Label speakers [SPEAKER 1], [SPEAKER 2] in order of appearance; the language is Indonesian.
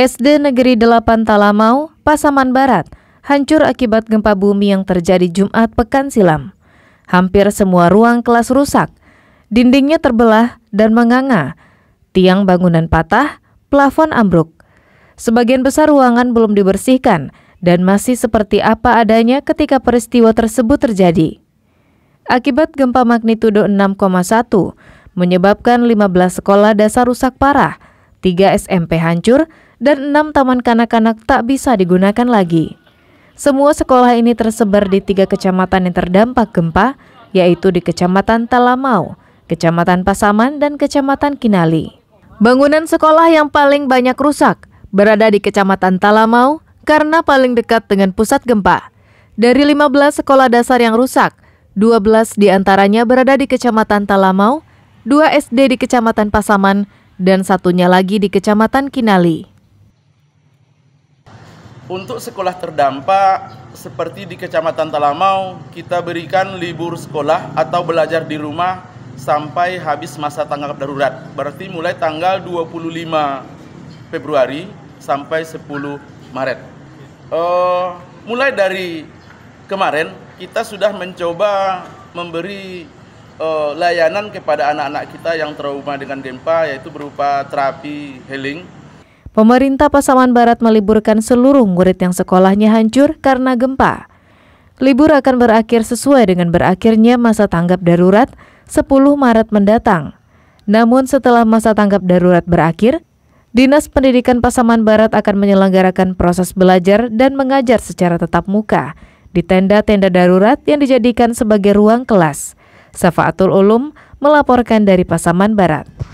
[SPEAKER 1] SD Negeri 8 Talamau, Pasaman Barat, hancur akibat gempa bumi yang terjadi Jumat pekan silam. Hampir semua ruang kelas rusak, dindingnya terbelah dan menganga, tiang bangunan patah, plafon ambruk. Sebagian besar ruangan belum dibersihkan dan masih seperti apa adanya ketika peristiwa tersebut terjadi. Akibat gempa magnitudo 6,1 menyebabkan 15 sekolah dasar rusak parah, 3 SMP hancur, dan enam taman kanak-kanak tak bisa digunakan lagi. Semua sekolah ini tersebar di tiga kecamatan yang terdampak gempa, yaitu di Kecamatan Talamau, Kecamatan Pasaman, dan Kecamatan Kinali. Bangunan sekolah yang paling banyak rusak berada di Kecamatan Talamau karena paling dekat dengan pusat gempa. Dari 15 sekolah dasar yang rusak, 12 diantaranya berada di Kecamatan Talamau, 2 SD di Kecamatan Pasaman, dan satunya lagi di Kecamatan Kinali.
[SPEAKER 2] Untuk sekolah terdampak seperti di Kecamatan Talamau, kita berikan libur sekolah atau belajar di rumah sampai habis masa tanggap darurat. Berarti mulai tanggal 25 Februari sampai 10 Maret. Uh, mulai dari kemarin kita sudah mencoba memberi uh, layanan kepada anak-anak kita yang trauma dengan gempa yaitu berupa terapi healing
[SPEAKER 1] Pemerintah Pasaman Barat meliburkan seluruh murid yang sekolahnya hancur karena gempa. Libur akan berakhir sesuai dengan berakhirnya masa tanggap darurat 10 Maret mendatang. Namun setelah masa tanggap darurat berakhir, Dinas Pendidikan Pasaman Barat akan menyelenggarakan proses belajar dan mengajar secara tetap muka di tenda-tenda darurat yang dijadikan sebagai ruang kelas. Safaatul Ulum melaporkan dari Pasaman Barat.